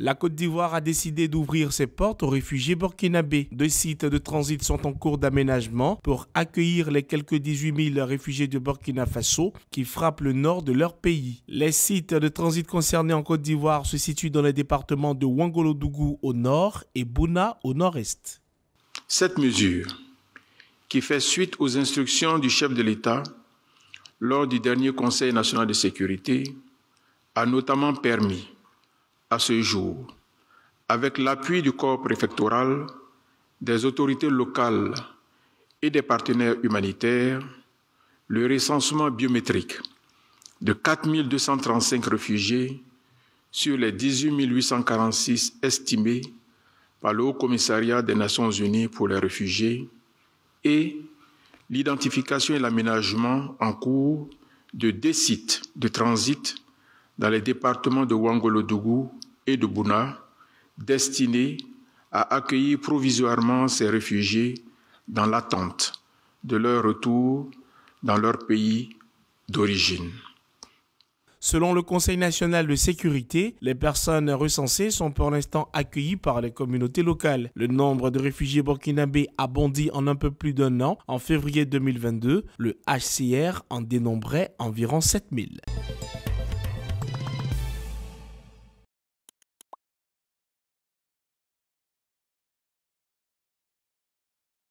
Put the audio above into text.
La Côte d'Ivoire a décidé d'ouvrir ses portes aux réfugiés burkinabés. Deux sites de transit sont en cours d'aménagement pour accueillir les quelques 18 000 réfugiés de Burkina Faso qui frappent le nord de leur pays. Les sites de transit concernés en Côte d'Ivoire se situent dans les départements de ouangolo au nord et Bouna au nord-est. Cette mesure, qui fait suite aux instructions du chef de l'État lors du dernier Conseil national de sécurité, a notamment permis à ce jour, avec l'appui du corps préfectoral, des autorités locales et des partenaires humanitaires, le recensement biométrique de 4235 réfugiés sur les 18 846 estimés par le Haut Commissariat des Nations Unies pour les réfugiés et l'identification et l'aménagement en cours de deux sites de transit dans les départements de Wangolodougou et de Buna, destinés à accueillir provisoirement ces réfugiés dans l'attente de leur retour dans leur pays d'origine. Selon le Conseil national de sécurité, les personnes recensées sont pour l'instant accueillies par les communautés locales. Le nombre de réfugiés burkinabés a bondi en un peu plus d'un an. En février 2022, le HCR en dénombrait environ 7000.